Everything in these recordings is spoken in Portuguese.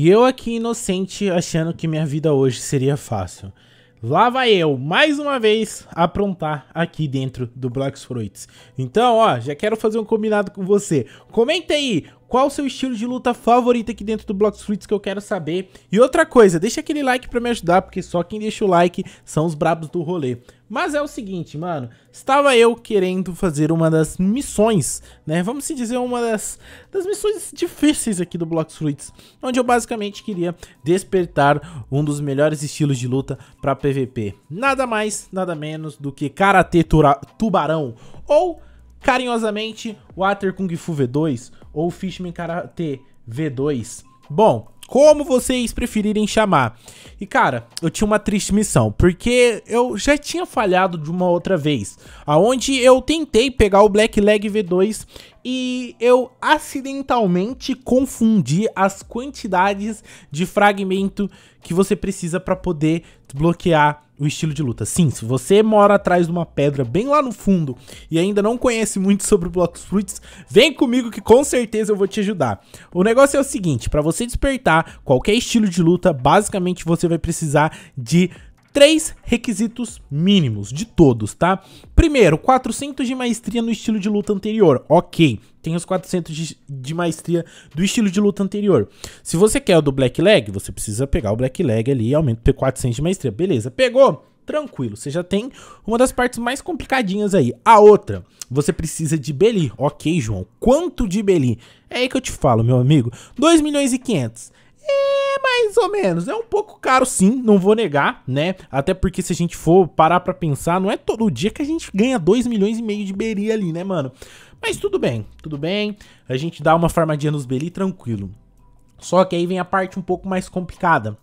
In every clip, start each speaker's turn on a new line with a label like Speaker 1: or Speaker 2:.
Speaker 1: E eu aqui inocente achando que minha vida hoje seria fácil. Lá vai eu, mais uma vez, aprontar aqui dentro do Black Fruits. Então, ó, já quero fazer um combinado com você. Comenta aí qual o seu estilo de luta favorito aqui dentro do Block Fruits que eu quero saber. E outra coisa, deixa aquele like pra me ajudar, porque só quem deixa o like são os brabos do rolê. Mas é o seguinte, mano, estava eu querendo fazer uma das missões, né? Vamos se dizer uma das, das missões difíceis aqui do Block Fruits, onde eu basicamente queria despertar um dos melhores estilos de luta para PVP. Nada mais, nada menos do que Karatê Tubarão ou Carinhosamente, Water Kung Fu V2 ou Fishman Karate V2. Bom, como vocês preferirem chamar. E cara, eu tinha uma triste missão, porque eu já tinha falhado de uma outra vez, aonde eu tentei pegar o Black Leg V2 e eu acidentalmente confundi as quantidades de fragmento que você precisa para poder bloquear o estilo de luta. Sim, se você mora atrás de uma pedra bem lá no fundo e ainda não conhece muito sobre Block Fruits, vem comigo que com certeza eu vou te ajudar. O negócio é o seguinte, para você despertar qualquer estilo de luta, basicamente você vai precisar de três requisitos mínimos de todos, tá? Primeiro, 400 de maestria no estilo de luta anterior. Ok, tem os 400 de, de maestria do estilo de luta anterior. Se você quer o do Black Leg, você precisa pegar o Black Leg ali e aumenta o 400 de maestria. Beleza, pegou? tranquilo. Você já tem uma das partes mais complicadinhas aí. A outra, você precisa de Beli. Ok, João, quanto de Beli? É aí que eu te falo, meu amigo. 2 milhões e 500. E é, mais ou menos, é um pouco caro sim, não vou negar, né? Até porque se a gente for parar pra pensar, não é todo dia que a gente ganha 2 milhões e meio de Beri ali, né, mano? Mas tudo bem, tudo bem, a gente dá uma farmadinha nos Beri tranquilo. Só que aí vem a parte um pouco mais complicada.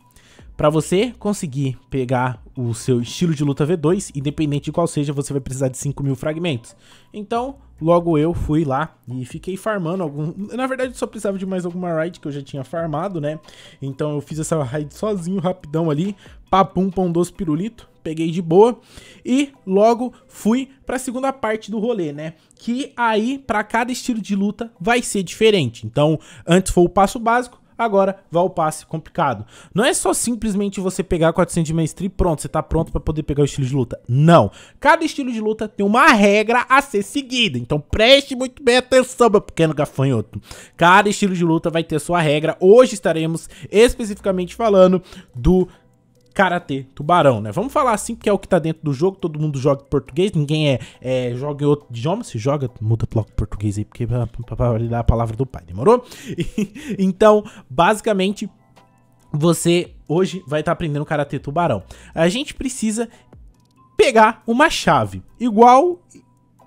Speaker 1: Para você conseguir pegar o seu estilo de luta V2, independente de qual seja, você vai precisar de 5 mil fragmentos. Então, logo eu fui lá e fiquei farmando algum... Na verdade, eu só precisava de mais alguma raid que eu já tinha farmado, né? Então eu fiz essa raid sozinho, rapidão ali, papum, pão doce, pirulito, peguei de boa e logo fui para a segunda parte do rolê, né? Que aí para cada estilo de luta vai ser diferente. Então, antes foi o passo básico, Agora, vá ao passe complicado. Não é só simplesmente você pegar 400 de mestre e pronto, você tá pronto para poder pegar o estilo de luta. Não. Cada estilo de luta tem uma regra a ser seguida. Então preste muito bem atenção, meu pequeno gafanhoto. Cada estilo de luta vai ter sua regra. Hoje estaremos especificamente falando do Karatê Tubarão, né? Vamos falar assim, porque é o que tá dentro do jogo, todo mundo joga em português, ninguém é, é joga em outro idioma, se joga, muda logo português aí, porque ah, pra dar a palavra do pai, demorou? então, basicamente, você hoje vai estar tá aprendendo Karatê Tubarão. A gente precisa pegar uma chave, igual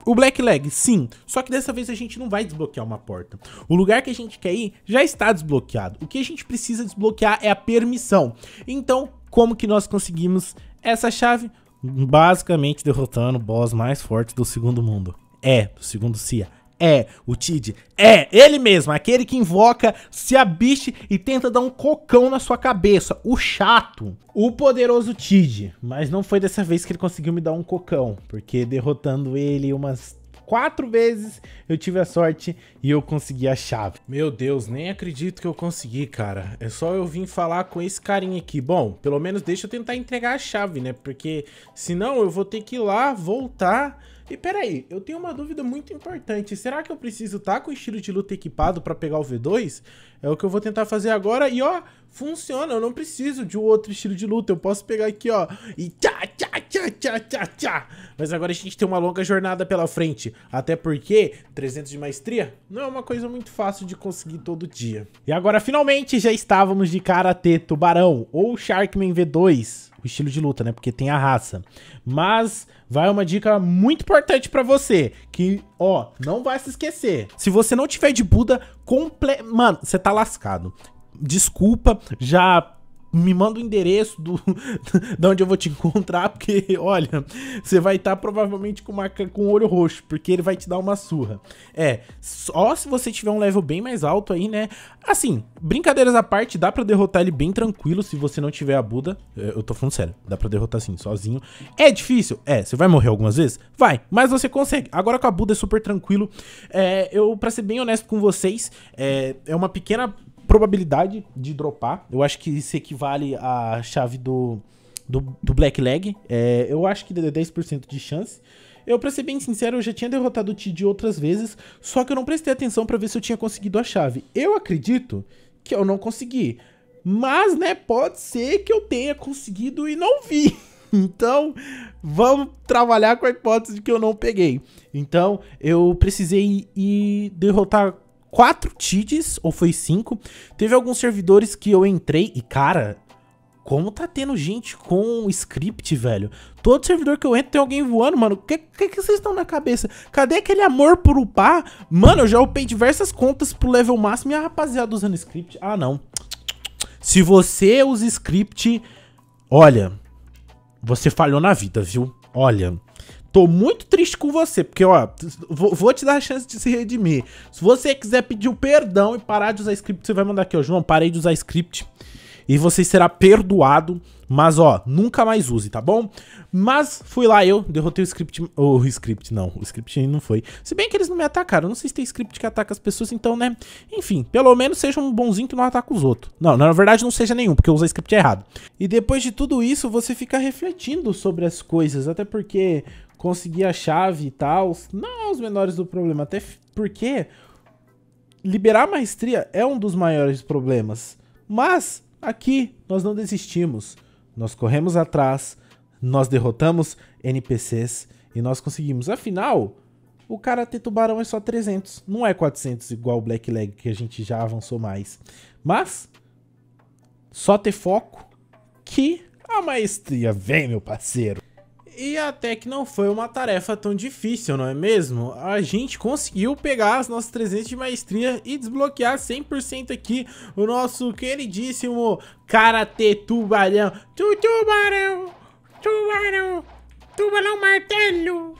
Speaker 1: o Black Leg, sim, só que dessa vez a gente não vai desbloquear uma porta. O lugar que a gente quer ir já está desbloqueado. O que a gente precisa desbloquear é a permissão. Então, como que nós conseguimos essa chave? Basicamente derrotando o boss mais forte do segundo mundo. É, do segundo Cia. É, o Tid. É, ele mesmo, aquele que invoca, se abiche e tenta dar um cocão na sua cabeça. O chato. O poderoso Tid. Mas não foi dessa vez que ele conseguiu me dar um cocão. Porque derrotando ele umas quatro vezes eu tive a sorte e eu consegui a chave. Meu Deus, nem acredito que eu consegui, cara. É só eu vim falar com esse carinha aqui. Bom, pelo menos deixa eu tentar entregar a chave, né? Porque senão eu vou ter que ir lá, voltar e peraí, eu tenho uma dúvida muito importante. Será que eu preciso estar tá com o estilo de luta equipado para pegar o V2? É o que eu vou tentar fazer agora. E ó, funciona. Eu não preciso de um outro estilo de luta. Eu posso pegar aqui, ó. E tchá, tchá, tchá, tchá, tchá, tchá. Mas agora a gente tem uma longa jornada pela frente. Até porque 300 de maestria não é uma coisa muito fácil de conseguir todo dia. E agora finalmente já estávamos de Karate Tubarão ou Sharkman V2 estilo de luta, né? Porque tem a raça. Mas vai uma dica muito importante para você, que, ó, não vai se esquecer. Se você não tiver de Buda, comple... mano, você tá lascado. Desculpa, já me manda o endereço do, de onde eu vou te encontrar, porque, olha, você vai estar tá provavelmente com, uma, com o olho roxo, porque ele vai te dar uma surra. É, só se você tiver um level bem mais alto aí, né? Assim, brincadeiras à parte, dá pra derrotar ele bem tranquilo se você não tiver a Buda. É, eu tô falando sério, dá pra derrotar assim, sozinho. É difícil? É, você vai morrer algumas vezes? Vai, mas você consegue. Agora com a Buda é super tranquilo. É, eu, pra ser bem honesto com vocês, é, é uma pequena probabilidade de dropar. Eu acho que isso equivale à chave do, do, do Black Leg. É, eu acho que deu 10% de chance. Eu, pra ser bem sincero, eu já tinha derrotado o Tid outras vezes, só que eu não prestei atenção para ver se eu tinha conseguido a chave. Eu acredito que eu não consegui. Mas, né, pode ser que eu tenha conseguido e não vi. Então, vamos trabalhar com a hipótese de que eu não peguei. Então, eu precisei ir derrotar quatro tides ou foi cinco. Teve alguns servidores que eu entrei e, cara, como tá tendo gente com script, velho? Todo servidor que eu entro tem alguém voando, mano. O que, que, que, vocês estão na cabeça? Cadê aquele amor por upar? Mano, eu já upei diversas contas pro level máximo e a rapaziada usando script. Ah, não. Se você usa script, olha, você falhou na vida, viu? Olha, Tô muito triste com você, porque, ó, vou te dar a chance de se redimir. Se você quiser pedir o perdão e parar de usar script, você vai mandar aqui, ó, João, parei de usar script e você será perdoado. Mas ó, nunca mais use, tá bom? Mas fui lá eu, derrotei o script. o script não, o script não foi. Se bem que eles não me atacaram, não sei se tem script que ataca as pessoas, então né. Enfim, pelo menos seja um bonzinho que não ataca os outros. Não, na verdade não seja nenhum, porque eu usei script errado. E depois de tudo isso, você fica refletindo sobre as coisas, até porque conseguir a chave e tal, não é os menores do problema, até porque liberar a maestria é um dos maiores problemas. Mas aqui nós não desistimos, nós corremos atrás, nós derrotamos NPCs e nós conseguimos. Afinal, o cara ter tubarão é só 300, não é 400 igual o Blackleg que a gente já avançou mais. Mas só ter foco que a maestria vem, meu parceiro. E até que não foi uma tarefa tão difícil, não é mesmo? A gente conseguiu pegar as nossas 300 de maestria e desbloquear 100% aqui o nosso queridíssimo Karate Tubarão. Tu tubarão, tubarão, tubarão martelo.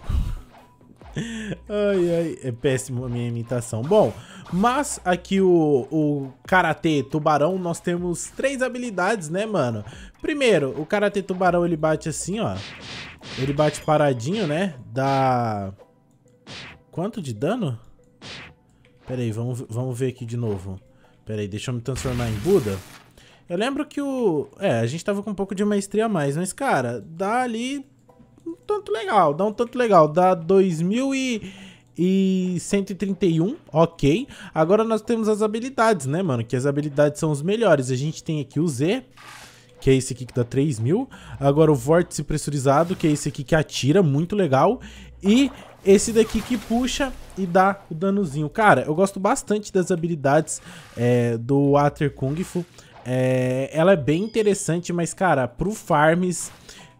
Speaker 1: Ai, ai, é péssimo a minha imitação. Bom, mas aqui o, o Karatê Tubarão, nós temos três habilidades, né, mano? Primeiro, o Karatê Tubarão, ele bate assim, ó. Ele bate paradinho, né? Dá... Quanto de dano? Pera aí, vamos, vamos ver aqui de novo. Pera aí, deixa eu me transformar em Buda. Eu lembro que o... É, a gente tava com um pouco de maestria a mais, mas, cara, dá ali um tanto legal, dá um tanto legal. Dá 2.131, e e ok. Agora nós temos as habilidades, né, mano? Que as habilidades são os melhores. A gente tem aqui o Z, que é esse aqui que dá 3 mil. Agora o vórtice pressurizado, que é esse aqui que atira, muito legal. E esse daqui que puxa e dá o danozinho. Cara, eu gosto bastante das habilidades é, do Water Kung Fu. É, ela é bem interessante, mas, cara, pro farms...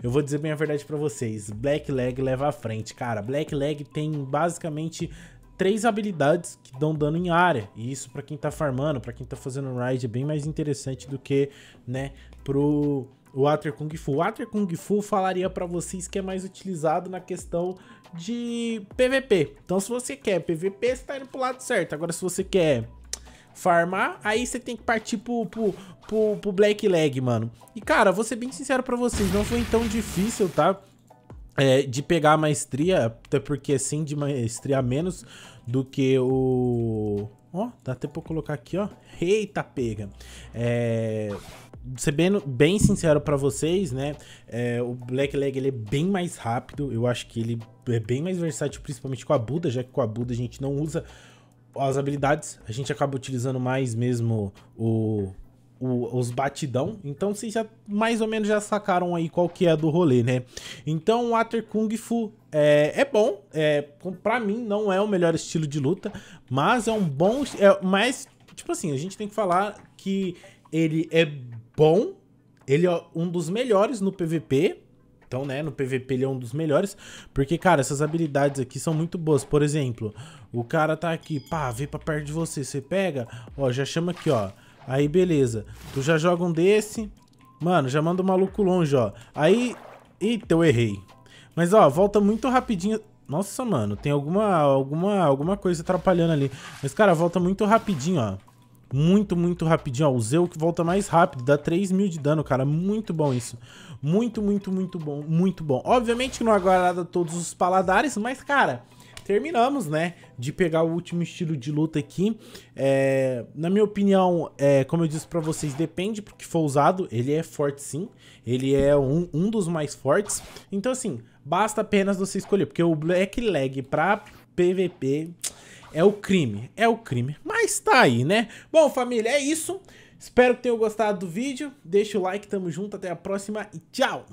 Speaker 1: Eu vou dizer bem a verdade para vocês, Black Leg leva à frente, cara. Black Leg tem basicamente três habilidades que dão dano em área. E isso para quem tá farmando, para quem tá fazendo raid é bem mais interessante do que, né, pro Water Kung Fu. Water Kung Fu falaria para vocês que é mais utilizado na questão de PVP. Então se você quer PVP, você tá indo pro lado certo. Agora se você quer farmar, aí você tem que partir pro, pro, pro, pro Black Leg, mano. E cara, vou ser bem sincero para vocês, não foi tão difícil, tá? é, de pegar a maestria, até porque assim de maestria menos do que o. Ó, dá até pra colocar aqui, ó. Eita, pega! É. Ser bem, bem sincero para vocês, né? É, o Black Leg ele é bem mais rápido. Eu acho que ele é bem mais versátil, principalmente com a Buda, já que com a Buda a gente não usa as habilidades, a gente acaba utilizando mais mesmo o o, os batidão. Então vocês já mais ou menos já sacaram aí qual que é do rolê, né? Então o Water Kung Fu é, é bom. É, pra mim não é o melhor estilo de luta, mas é um bom... É, mas, tipo assim, a gente tem que falar que ele é bom, ele é um dos melhores no PVP, então, né, no PVP ele é um dos melhores, porque, cara, essas habilidades aqui são muito boas. Por exemplo, o cara tá aqui, pá, vem pra perto de você, você pega, ó, já chama aqui, ó, Aí, beleza. Tu já joga um desse. Mano, já manda o maluco longe, ó. Aí... Eita, eu errei. Mas, ó, volta muito rapidinho... Nossa, mano, tem alguma, alguma, alguma coisa atrapalhando ali. Mas, cara, volta muito rapidinho, ó. Muito, muito rapidinho, ó. O Zeu que volta mais rápido, dá 3 mil de dano, cara. Muito bom isso. Muito, muito, muito bom, muito bom. Obviamente que não agrada todos os paladares, mas, cara terminamos, né? De pegar o último estilo de luta aqui. É, na minha opinião, é, como eu disse para vocês, depende porque for usado. Ele é forte sim. Ele é um, um dos mais fortes. Então, assim, basta apenas você escolher. Porque o Black Leg pra PVP é o crime. É o crime. Mas tá aí, né? Bom, família, é isso. Espero que tenham gostado do vídeo. Deixa o like, tamo junto, até a próxima e tchau!